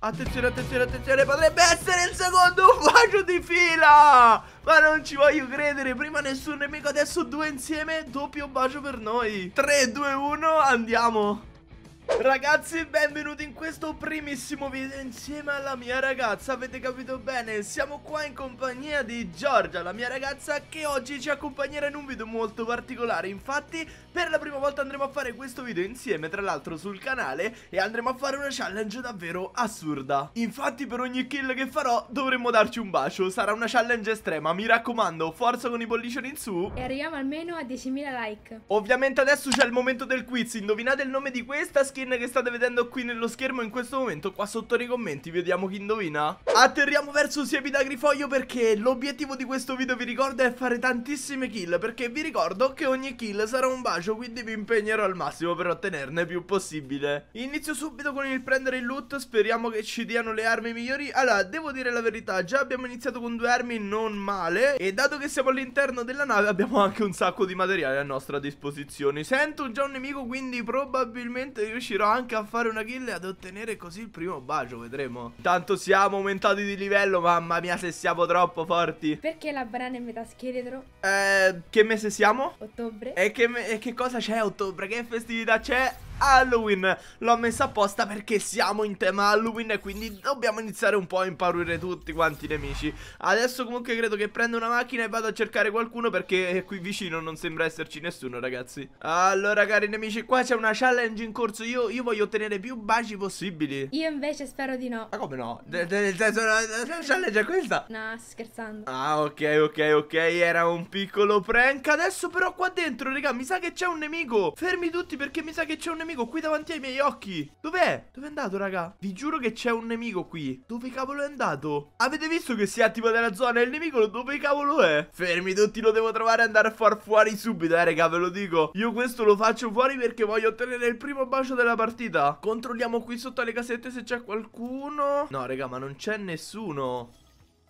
Attenzione, attenzione, attenzione, potrebbe essere il secondo uffaggio di fila Ma non ci voglio credere, prima nessun nemico, adesso due insieme, doppio bacio per noi 3, 2, 1, andiamo Ragazzi benvenuti in questo primissimo video insieme alla mia ragazza Avete capito bene? Siamo qua in compagnia di Giorgia La mia ragazza che oggi ci accompagnerà in un video molto particolare Infatti per la prima volta andremo a fare questo video insieme Tra l'altro sul canale E andremo a fare una challenge davvero assurda Infatti per ogni kill che farò dovremmo darci un bacio Sarà una challenge estrema Mi raccomando forza con i pollicioni in su E arriviamo almeno a 10.000 like Ovviamente adesso c'è il momento del quiz Indovinate il nome di questa scritta skin che state vedendo qui nello schermo in questo momento Qua sotto nei commenti, vediamo chi indovina Atterriamo verso siepi d'agrifoglio perché l'obiettivo di questo video vi ricordo è fare tantissime kill Perché vi ricordo che ogni kill sarà un bacio quindi vi impegnerò al massimo per ottenerne più possibile Inizio subito con il prendere il loot, speriamo che ci diano le armi migliori Allora, devo dire la verità, già abbiamo iniziato con due armi non male E dato che siamo all'interno della nave abbiamo anche un sacco di materiale a nostra disposizione Sento già un nemico quindi probabilmente riusciamo riuscirò anche a fare una kill e ad ottenere così il primo bacio, vedremo. Tanto siamo aumentati di livello, mamma mia se siamo troppo forti. Perché la banana è metà scheletro? Eh, che mese siamo? Ottobre. E che, e che cosa c'è ottobre? Che festività c'è? Halloween L'ho messa apposta perché siamo in tema Halloween e quindi dobbiamo iniziare un po' a impaurire tutti quanti i nemici Adesso comunque credo che prendo una macchina e vado a cercare qualcuno perché qui vicino non sembra esserci nessuno ragazzi Allora cari nemici qua c'è una challenge in corso Io, io voglio ottenere più baci possibili Io invece spero di no Ma come no? la challenge è questa? No scherzando Ah ok ok ok era un piccolo prank Adesso però qua dentro raga mi sa che c'è un nemico Fermi tutti perché mi sa che c'è un nemico nemico qui davanti ai miei occhi Dov'è? Dove è andato raga? Vi giuro che c'è un nemico qui Dove cavolo è andato? Avete visto che si è attivata la zona? Il nemico dove cavolo è? Fermi tutti lo devo trovare e andare a far fuori subito eh raga ve lo dico Io questo lo faccio fuori perché voglio ottenere il primo bacio della partita Controlliamo qui sotto alle casette se c'è qualcuno No raga ma non c'è nessuno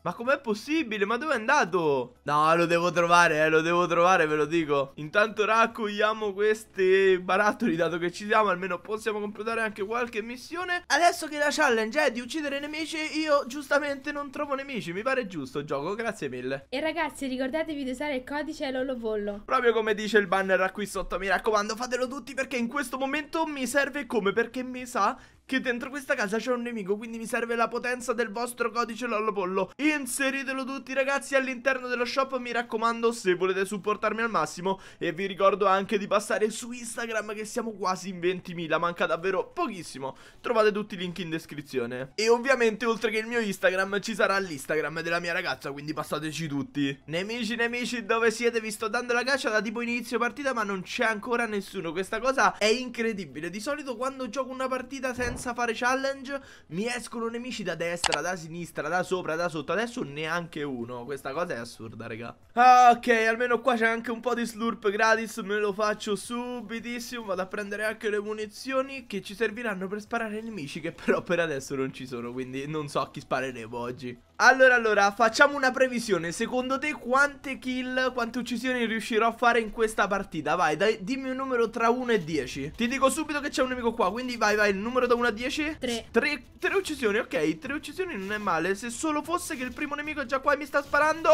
ma com'è possibile? Ma dove è andato? No, lo devo trovare, eh, lo devo trovare, ve lo dico. Intanto raccogliamo questi barattoli, dato che ci siamo, almeno possiamo completare anche qualche missione. Adesso che la challenge è di uccidere nemici, io giustamente non trovo nemici, mi pare giusto il gioco, grazie mille. E ragazzi, ricordatevi di usare il codice LOLOVOLLO. Proprio come dice il banner qui sotto, mi raccomando, fatelo tutti perché in questo momento mi serve come perché mi sa che dentro questa casa c'è un nemico, quindi mi serve la potenza del vostro codice Lollopollo. Inseritelo tutti ragazzi all'interno dello shop, mi raccomando, se volete supportarmi al massimo. E vi ricordo anche di passare su Instagram che siamo quasi in 20.000, manca davvero pochissimo. Trovate tutti i link in descrizione. E ovviamente oltre che il mio Instagram ci sarà l'Instagram della mia ragazza, quindi passateci tutti. Nemici, nemici, dove siete? Vi sto dando la caccia da tipo inizio partita, ma non c'è ancora nessuno. Questa cosa è incredibile. Di solito quando gioco una partita senza senza fare challenge mi escono nemici da destra, da sinistra, da sopra, da sotto. Adesso neanche uno. Questa cosa è assurda, raga. Ah, ok, almeno qua c'è anche un po' di slurp gratis. Me lo faccio subitissimo. Vado a prendere anche le munizioni che ci serviranno per sparare ai nemici. Che però per adesso non ci sono. Quindi non so a chi spareremo oggi. Allora, allora, facciamo una previsione. Secondo te quante kill, quante uccisioni riuscirò a fare in questa partita? Vai, dai, dimmi un numero tra 1 e 10. Ti dico subito che c'è un nemico qua, quindi vai, vai, il numero da 1 a 10? 3. 3. uccisioni, ok. 3 uccisioni non è male. Se solo fosse che il primo nemico è già qua e mi sta sparando.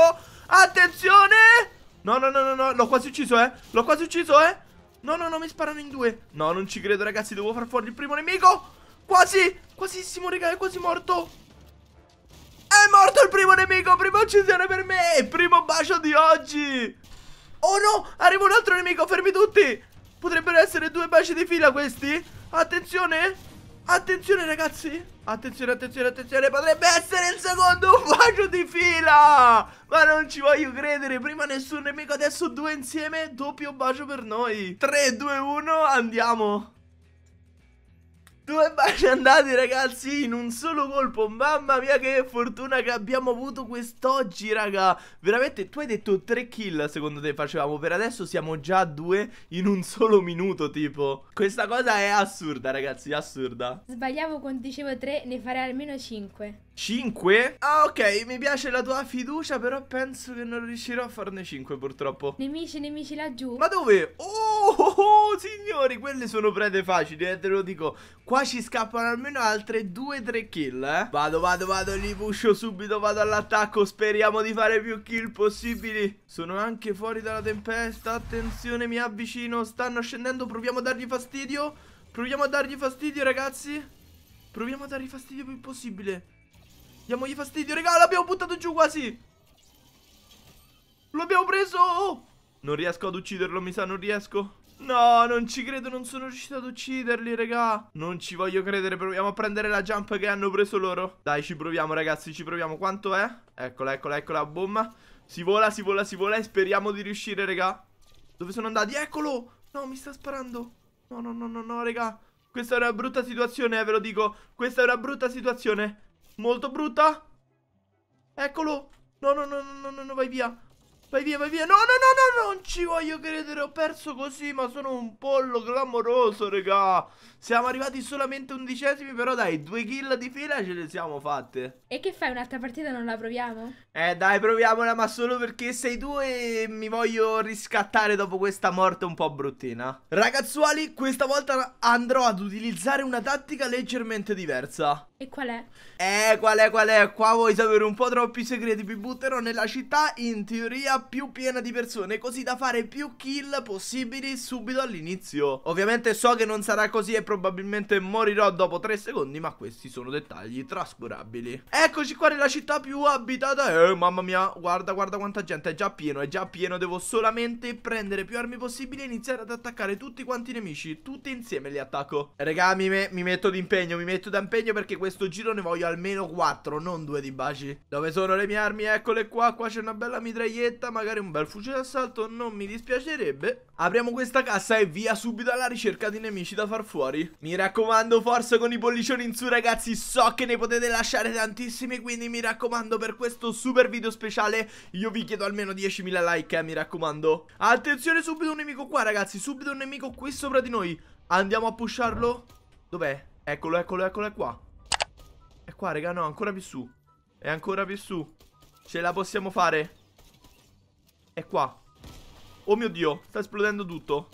Attenzione! No, no, no, no, no. L'ho quasi ucciso, eh. L'ho quasi ucciso, eh. No, no, no, mi sparano in due. No, non ci credo, ragazzi. Devo far fuori il primo nemico. Quasi. Quasissimo, raga. È quasi morto. È morto il primo nemico, prima uccisione per me Primo bacio di oggi Oh no, arriva un altro nemico, fermi tutti Potrebbero essere due baci di fila questi Attenzione Attenzione ragazzi Attenzione attenzione attenzione Potrebbe essere il secondo faggio di fila Ma non ci voglio credere Prima nessun nemico adesso due insieme Doppio bacio per noi 3, 2, 1 andiamo Due baci andati ragazzi in un solo colpo Mamma mia che fortuna che abbiamo avuto quest'oggi raga Veramente tu hai detto tre kill secondo te facevamo Per adesso siamo già a due in un solo minuto tipo Questa cosa è assurda ragazzi assurda Sbagliavo quando dicevo tre ne farei almeno cinque Cinque? Ah ok mi piace la tua fiducia però penso che non riuscirò a farne cinque purtroppo Nemici nemici laggiù Ma dove? Oh Oh, oh, oh, signori, quelle sono prede facili, eh, te lo dico. Qua ci scappano almeno altre 2-3 kill, eh. Vado, vado, vado, li puscio subito, vado all'attacco. Speriamo di fare più kill possibili. Sono anche fuori dalla tempesta, attenzione, mi avvicino. Stanno scendendo, proviamo a dargli fastidio. Proviamo a dargli fastidio, ragazzi. Proviamo a dargli fastidio più possibile. Diamogli fastidio, regà, l'abbiamo buttato giù quasi. L'abbiamo preso! Oh! Non riesco ad ucciderlo, mi sa, non riesco. No, non ci credo, non sono riuscito ad ucciderli, raga Non ci voglio credere, proviamo a prendere la jump che hanno preso loro Dai, ci proviamo, ragazzi, ci proviamo Quanto è? Eccola, eccola, eccola, bomba Si vola, si vola, si vola e speriamo di riuscire, raga Dove sono andati? Eccolo! No, mi sta sparando No, no, no, no, no, raga Questa è una brutta situazione, eh, ve lo dico Questa è una brutta situazione Molto brutta Eccolo No, no, no, no, no, no, vai via Vai via, vai via. No, no, no, no, non ci voglio credere. Ho perso così, ma sono un pollo clamoroso, raga. Siamo arrivati solamente undicesimi, però dai, due kill di fila ce le siamo fatte. E che fai? Un'altra partita non la proviamo? Eh, dai, proviamola, ma solo perché sei tu e mi voglio riscattare dopo questa morte un po' bruttina. Ragazzuoli, questa volta andrò ad utilizzare una tattica leggermente diversa. E qual è? Eh, qual è, qual è? Qua vuoi sapere un po' troppi segreti. Vi butterò nella città, in teoria più piena di persone così da fare più kill possibili subito all'inizio. Ovviamente so che non sarà così e probabilmente morirò dopo 3 secondi ma questi sono dettagli trascurabili. Eccoci qua nella città più abitata. Eh mamma mia guarda guarda quanta gente è già pieno è già pieno devo solamente prendere più armi possibili e iniziare ad attaccare tutti quanti i nemici. Tutti insieme li attacco. Raga mi, me mi metto d'impegno mi metto d'impegno perché questo giro ne voglio almeno 4 non 2 di baci. Dove sono le mie armi? Eccole qua qua c'è una bella mitraglietta magari un bel fucile d'assalto non mi dispiacerebbe Apriamo questa cassa e via subito alla ricerca di nemici da far fuori Mi raccomando forza con i pollicioni in su ragazzi So che ne potete lasciare tantissimi Quindi mi raccomando per questo super video speciale Io vi chiedo almeno 10.000 like eh, mi raccomando Attenzione subito un nemico qua ragazzi Subito un nemico qui sopra di noi Andiamo a pusharlo Dov'è? Eccolo eccolo eccolo è qua È qua raga no ancora più su È ancora più su Ce la possiamo fare è qua. Oh mio Dio, sta esplodendo tutto.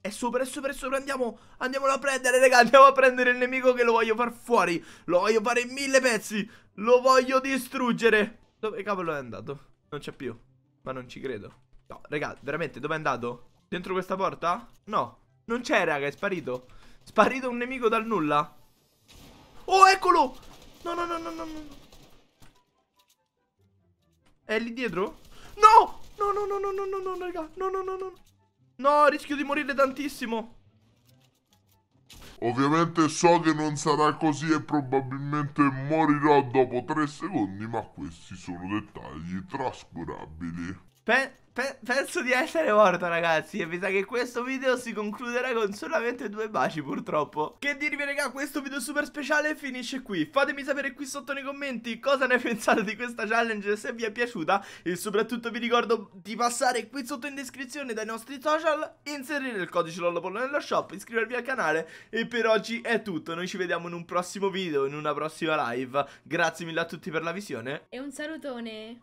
È sopra, è sopra, è sopra, andiamo, andiamolo a prendere, raga, andiamo a prendere il nemico che lo voglio far fuori. Lo voglio fare in mille pezzi, lo voglio distruggere. Dove cavolo è andato? Non c'è più, ma non ci credo. No, raga, veramente, dove è andato? Dentro questa porta? No, non c'è, raga, è sparito. Sparito un nemico dal nulla. Oh, eccolo! No, no, no, no, no, no. È lì dietro? No! No, no, no, no, no, no, no, raga. No, no, no, no. No, rischio di morire tantissimo. Ovviamente so che non sarà così e probabilmente morirò dopo 3 secondi, ma questi sono dettagli trascurabili. Pe pe penso di essere morto ragazzi E mi sa che questo video si concluderà con solamente due baci purtroppo Che dirvi raga questo video super speciale finisce qui Fatemi sapere qui sotto nei commenti cosa ne pensate di questa challenge Se vi è piaciuta E soprattutto vi ricordo di passare qui sotto in descrizione dai nostri social Inserire il codice Lollapollo nello shop Iscrivervi al canale E per oggi è tutto Noi ci vediamo in un prossimo video In una prossima live Grazie mille a tutti per la visione E un salutone